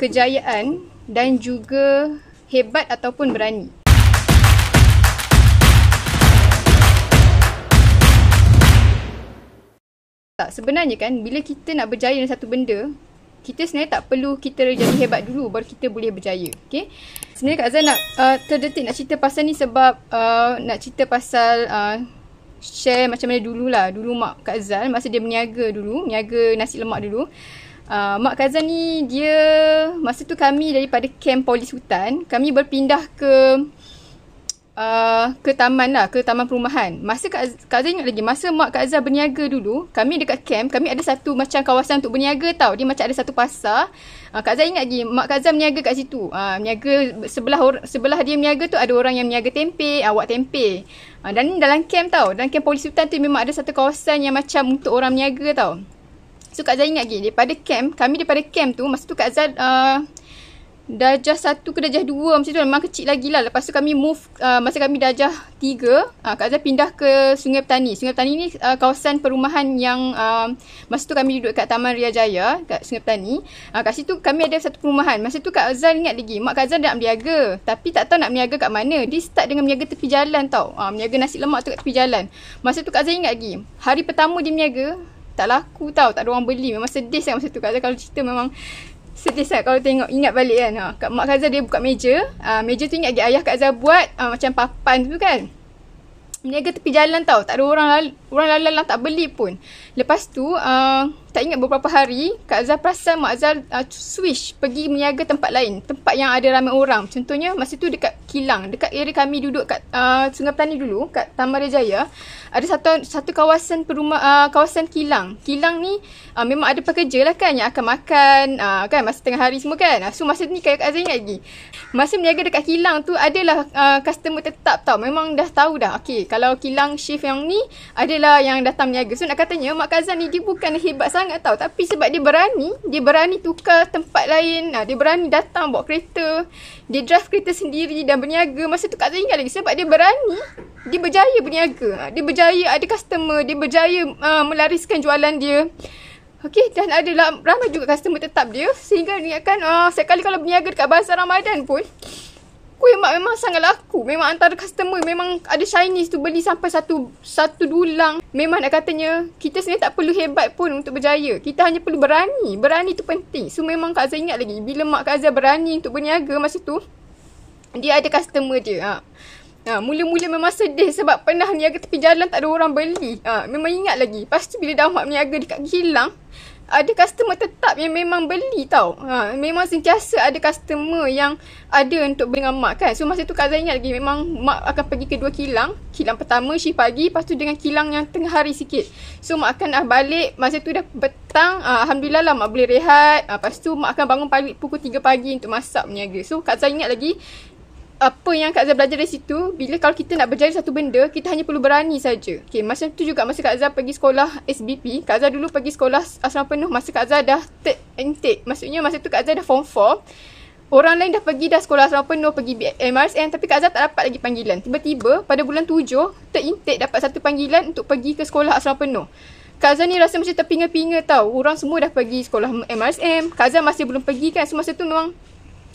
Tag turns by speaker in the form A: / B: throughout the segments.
A: kejayaan dan juga hebat ataupun berani. Tak, sebenarnya kan bila kita nak berjaya dengan satu benda, kita sebenarnya tak perlu kita jadi hebat dulu baru kita boleh berjaya. Okay? Sebenarnya Kak Zain nak uh, terdetik nak cerita pasal ni sebab uh, nak cerita pasal uh, share macam mana dululah. Dulu mak Kak Zal masa dia berniaga dulu, berniaga nasi lemak dulu. Ah, mak kazan ni dia masa tu kami daripada kem polis hutan kami berpindah ke uh, ke taman lah ke taman perumahan masa kak, kak Zah ingat lagi masa mak kak Zah berniaga dulu kami dekat kamp kami ada satu macam kawasan untuk berniaga tau dia macam ada satu pasar uh, kak Zah ingat lagi mak kak Zah berniaga kat situ uh, berniaga sebelah sebelah dia berniaga tu ada orang yang berniaga tempe awak uh, tempe uh, dan dalam camp tau dalam camp polis hutan tu memang ada satu kawasan yang macam untuk orang berniaga tau So Kak Zah ingat lagi Daripada camp Kami daripada camp tu Masa tu Kak Zah uh, Dajah satu ke dajah dua masa tu memang kecil lagi lah Lepas tu kami move uh, Masa kami dajah tiga uh, Kak Zah pindah ke Sungai Petani Sungai Petani ni uh, kawasan perumahan yang uh, Masa tu kami duduk kat Taman Ria Jaya Kat Sungai Petani uh, Kat situ kami ada satu perumahan Masa tu Kak Zah ingat lagi Mak Kak Zah nak berniaga Tapi tak tahu nak berniaga kat mana Dia start dengan berniaga tepi jalan tau uh, Berniaga nasi lemak tu kat tepi jalan Masa tu Kak Zah ingat lagi Hari pertama dia berniaga tak laku tau tak ada orang beli memang sedih sangat masa tu kata kalau cerita memang sedih sangat kalau tengok ingat balik kan ha kat mak Kaza dia buka meja uh, meja tu ingat lagi ayah Kak Zah buat uh, macam papan tu kan Meniaga tepi jalan tau Tak ada orang lalu, Orang lalu-lalang lah, tak beli pun Lepas tu uh, tak ingat beberapa hari Kak Azal perasan Mak Azal uh, switch pergi meniaga tempat lain tempat yang ada ramai orang contohnya masa tu dekat kilang dekat area kami duduk kat uh, Sungai Petani dulu kat Tamara Jaya ada satu satu kawasan perumah, uh, kawasan kilang kilang ni uh, memang ada pekerja lah kan yang akan makan uh, kan masa tengah hari semua kan uh, so masa ni Kak Azal ingat lagi masa meniaga dekat kilang tu adalah uh, customer tetap tau memang dah tahu dah okay, kalau kilang shift yang ni adalah yang datang meniaga so nak katanya Mak Kak Azal ni dia bukan hebat sangat sangat tau tapi sebab dia berani dia berani tukar tempat lain ha, dia berani datang bawa kereta dia drive kereta sendiri dan berniaga masa tu kat tinggal lagi sebab dia berani dia berjaya berniaga ha, dia berjaya ada customer dia berjaya uh, melariskan jualan dia Okay dan ada ramai juga customer tetap dia sehingga dia akan uh, setiap kali kalau berniaga dekat bazar Ramadan pun yang mak memang sangat laku. Memang antara customer memang ada Chinese tu beli sampai satu satu dulang. Memang nak katanya kita sebenarnya tak perlu hebat pun untuk berjaya. Kita hanya perlu berani. Berani tu penting. So memang Kak Azhar ingat lagi bila mak Kak Azhar berani untuk berniaga masa tu dia ada customer dia. Ha. Ha, mula-mula memang sedih sebab pernah niaga tepi jalan tak ada orang beli. Ha, memang ingat lagi. Pastu bila dah mak niaga dekat hilang ada customer tetap yang memang beli tau. Ha, memang sentiasa ada customer yang ada untuk beli dengan mak kan. So masa tu Kak Zain ingat lagi memang mak akan pergi ke dua kilang. Kilang pertama shift pagi lepas tu dengan kilang yang tengah hari sikit. So mak akan ah, balik masa tu dah petang. Ah, Alhamdulillah lah mak boleh rehat. Ah, lepas tu mak akan bangun pagi pukul 3 pagi untuk masak berniaga. So Kak Zain ingat lagi apa yang Kak Zah belajar dari situ bila kalau kita nak berjaya satu benda kita hanya perlu berani saja. Okay, masa tu juga masa Kak Zah pergi sekolah SBP, Kak Zah dulu pergi sekolah asrama penuh masa Kak Zah dah third intake. Maksudnya masa tu Kak Zah dah form 4. Orang lain dah pergi dah sekolah asrama penuh pergi MRSN tapi Kak Zah tak dapat lagi panggilan. Tiba-tiba pada bulan 7 third intake dapat satu panggilan untuk pergi ke sekolah asrama penuh. Kak Zah ni rasa macam terpinga-pinga tau. Orang semua dah pergi sekolah MRSM. Kak Zah masih belum pergi kan. So masa tu memang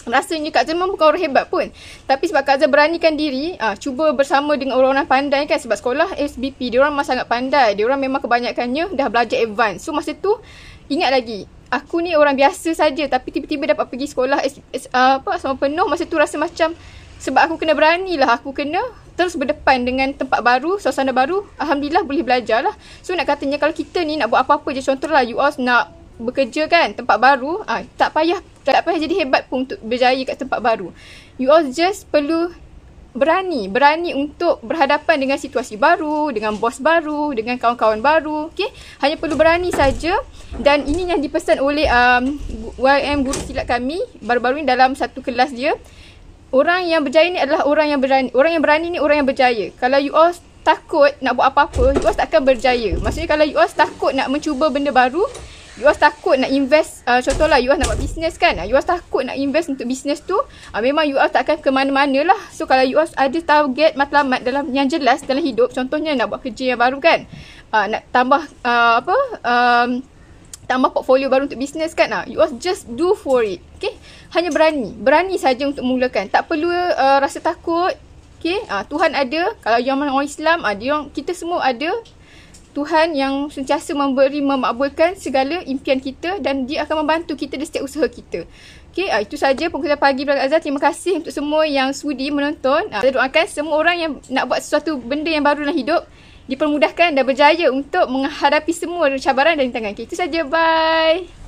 A: Rasanya Kak Zaman bukan orang hebat pun. Tapi sebab Kak Zaman beranikan diri, uh, cuba bersama dengan orang-orang pandai kan. Sebab sekolah SBP, dia orang memang sangat pandai. Dia orang memang kebanyakannya dah belajar advance. So masa tu, ingat lagi. Aku ni orang biasa saja tapi tiba-tiba dapat pergi sekolah S, S, uh, apa sama penuh masa tu rasa macam sebab aku kena berani lah, aku kena terus berdepan dengan tempat baru, suasana baru, Alhamdulillah boleh belajar lah. So nak katanya kalau kita ni nak buat apa-apa je, lah you all nak bekerja kan tempat baru ah tak payah tak payah jadi hebat pun untuk berjaya kat tempat baru you all just perlu berani berani untuk berhadapan dengan situasi baru dengan bos baru dengan kawan-kawan baru okey hanya perlu berani saja dan ini yang dipesan oleh um, YM guru silat kami baru-baru ini dalam satu kelas dia orang yang berjaya ni adalah orang yang berani orang yang berani ni orang yang berjaya kalau you all takut nak buat apa-apa you all takkan berjaya maksudnya kalau you all takut nak mencuba benda baru You are takut nak invest uh, Contohlah you are nak buat business kan You are takut nak invest untuk business tu uh, Memang you are takkan ke mana-mana lah So kalau you are ada target matlamat dalam yang jelas dalam hidup Contohnya nak buat kerja yang baru kan uh, Nak tambah uh, apa um, Tambah portfolio baru untuk business kan uh, You are just do for it Okay Hanya berani Berani saja untuk mulakan Tak perlu uh, rasa takut Okay uh, Tuhan ada Kalau yang orang Islam uh, dia orang, Kita semua ada Tuhan yang sentiasa memberi memakbulkan segala impian kita dan dia akan membantu kita di setiap usaha kita. Okey, uh, itu saja pengkhutbah pagi Belakang Azhar. Terima kasih untuk semua yang sudi menonton. Uh, saya doakan semua orang yang nak buat sesuatu benda yang baru dalam hidup dipermudahkan dan berjaya untuk menghadapi semua cabaran dan tantangan. Okay, itu saja. Bye.